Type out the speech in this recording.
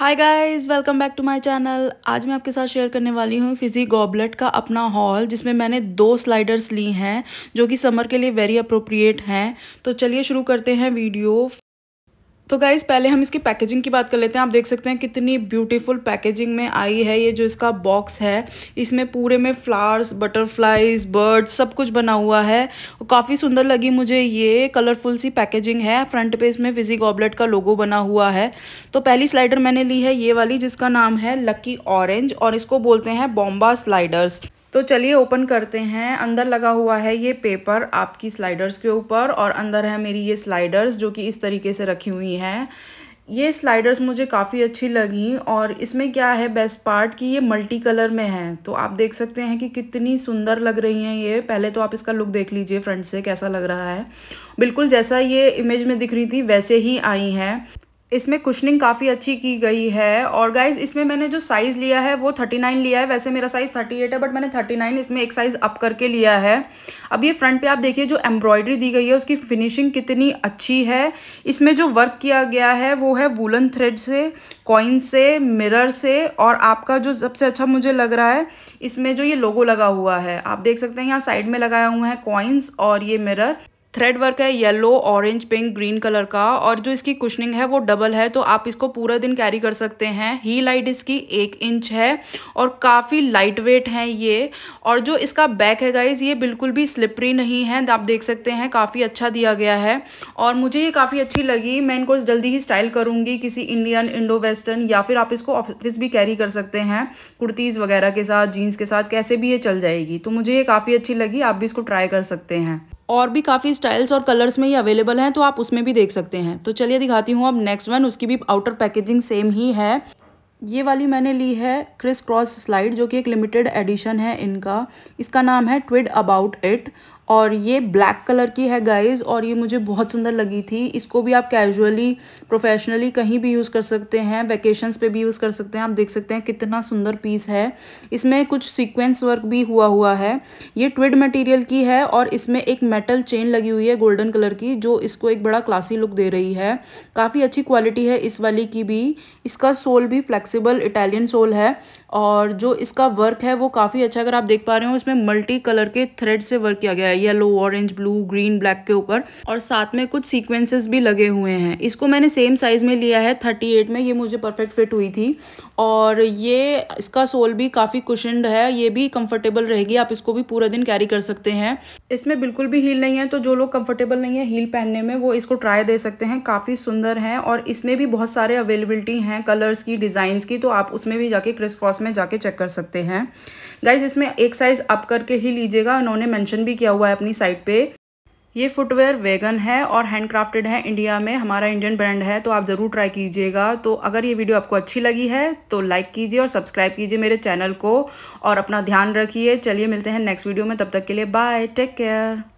hi guys welcome back to my channel आज मैं आपके साथ शेयर करने वाली हूँ फिजी गॉबलेट का अपना हॉल जिसमें मैंने दो स्लाइडर्स ली हैं जो कि समर के लिए वेरी अप्रोप्रिएट हैं तो चलिए शुरू करते हैं वीडियो तो गाइज़ पहले हम इसकी पैकेजिंग की बात कर लेते हैं आप देख सकते हैं कितनी ब्यूटीफुल पैकेजिंग में आई है ये जो इसका बॉक्स है इसमें पूरे में फ्लावर्स बटरफ्लाइज बर्ड्स सब कुछ बना हुआ है काफ़ी सुंदर लगी मुझे ये कलरफुल सी पैकेजिंग है फ्रंट पे इसमें फिजी गॉबलेट का लोगो बना हुआ है तो पहली स्लाइडर मैंने ली है ये वाली जिसका नाम है लकी ऑरेंज और इसको बोलते हैं बॉम्बा स्लाइडर्स तो चलिए ओपन करते हैं अंदर लगा हुआ है ये पेपर आपकी स्लाइडर्स के ऊपर और अंदर है मेरी ये स्लाइडर्स जो कि इस तरीके से रखी हुई हैं ये स्लाइडर्स मुझे काफ़ी अच्छी लगी और इसमें क्या है बेस्ट पार्ट कि ये मल्टी कलर में है तो आप देख सकते हैं कि कितनी सुंदर लग रही हैं ये पहले तो आप इसका लुक देख लीजिए फ्रंट से कैसा लग रहा है बिल्कुल जैसा ये इमेज में दिख रही थी वैसे ही आई हैं इसमें कुशनिंग काफ़ी अच्छी की गई है और गाइज इसमें मैंने जो साइज़ लिया है वो थर्टी नाइन लिया है वैसे मेरा साइज़ थर्टी एट है बट मैंने थर्टी नाइन इसमें एक साइज़ अप करके लिया है अब ये फ्रंट पे आप देखिए जो एम्ब्रॉयडरी दी गई है उसकी फिनिशिंग कितनी अच्छी है इसमें जो वर्क किया गया है वो है वूलन थ्रेड से कॉइन से मिरर से और आपका जो सबसे अच्छा मुझे लग रहा है इसमें जो ये लोगो लगा हुआ है आप देख सकते हैं यहाँ साइड में लगाया हुआ है कॉइन्स और ये मिरर थ्रेड वर्क है yellow orange pink green colour का और जो इसकी कुशनिंग है वो डबल है तो आप इसको पूरा दिन कैरी कर सकते हैं ही लाइट इसकी एक इंच है और काफ़ी लाइट वेट है ये और जो इसका बैक है गाइज ये बिल्कुल भी स्लिपरी नहीं है आप देख सकते हैं काफ़ी अच्छा दिया गया है और मुझे ये काफ़ी अच्छी लगी मैं इनको जल्दी ही स्टाइल करूँगी किसी इंडियन इंडो वेस्टर्न या फिर आप इसको ऑफिस भी कैरी कर सकते हैं कुर्तीज़ वगैरह के साथ जीन्स के साथ कैसे भी ये चल जाएगी तो मुझे ये काफ़ी अच्छी लगी आप भी इसको ट्राई कर सकते हैं और भी काफ़ी स्टाइल्स और कलर्स में ये अवेलेबल हैं तो आप उसमें भी देख सकते हैं तो चलिए दिखाती हूँ अब नेक्स्ट वन उसकी भी आउटर पैकेजिंग सेम ही है ये वाली मैंने ली है क्रिस क्रॉस स्लाइड जो कि एक लिमिटेड एडिशन है इनका इसका नाम है ट्विड अबाउट इट और ये ब्लैक कलर की है गाइज़ और ये मुझे बहुत सुंदर लगी थी इसको भी आप कैजुअली प्रोफेशनली कहीं भी यूज़ कर सकते हैं वेकेशंस पे भी यूज़ कर सकते हैं आप देख सकते हैं कितना सुंदर पीस है इसमें कुछ सीक्वेंस वर्क भी हुआ हुआ है ये ट्विड मटेरियल की है और इसमें एक मेटल चेन लगी हुई है गोल्डन कलर की जो इसको एक बड़ा क्लासी लुक दे रही है काफ़ी अच्छी क्वालिटी है इस वाली की भी इसका सोल भी फ्लैक्सीबल इटालियन सोल है और जो इसका वर्क है वो काफ़ी अच्छा अगर आप देख पा रहे हो इसमें मल्टी कलर के थ्रेड से वर्क किया गया है yellow orange blue green black के ऊपर और साथ में कुछ सीक्वेंसेस भी लगे हुए हैं इसको मैंने सेम साइज़ में लिया है थर्टी एट में ये मुझे परफेक्ट फिट हुई थी और ये इसका सोल भी काफ़ी कुशनड है ये भी कंफर्टेबल रहेगी आप इसको भी पूरा दिन कैरी कर सकते हैं इसमें बिल्कुल भी हील नहीं है तो जो लोग कंफर्टेबल नहीं है हील पहनने में वो इसको ट्राई दे सकते हैं काफ़ी सुंदर हैं और इसमें भी बहुत सारे अवेलेबिलिटी हैं कलर्स की डिज़ाइंस की तो आप उसमें भी जाके क्रिस क्रॉस में जाके चेक कर सकते हैं गाइज इसमें एक साइज़ अप करके ही लीजिएगा उन्होंने मैंशन भी किया हुआ है अपनी साइट पर ये फुटवेयर वेगन है और हैंडक्राफ्टेड है इंडिया में हमारा इंडियन ब्रांड है तो आप ज़रूर ट्राई कीजिएगा तो अगर ये वीडियो आपको अच्छी लगी है तो लाइक कीजिए और सब्सक्राइब कीजिए मेरे चैनल को और अपना ध्यान रखिए चलिए मिलते हैं नेक्स्ट वीडियो में तब तक के लिए बाय टेक केयर